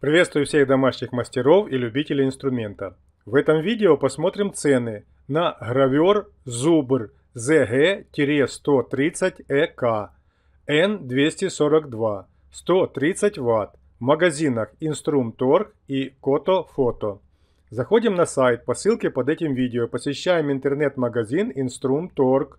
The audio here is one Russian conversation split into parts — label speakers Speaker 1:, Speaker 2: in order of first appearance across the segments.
Speaker 1: Приветствую всех домашних мастеров и любителей инструмента. В этом видео посмотрим цены на гравер Зубр ZG-130EK N242 130 Вт в магазинах Инструмторг и Кото Фото. Заходим на сайт по ссылке под этим видео, посещаем интернет-магазин Инструмторг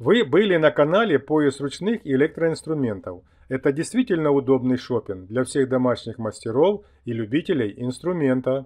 Speaker 1: Вы были на канале «Пояс ручных и электроинструментов». Это действительно удобный шопинг для всех домашних мастеров и любителей инструмента.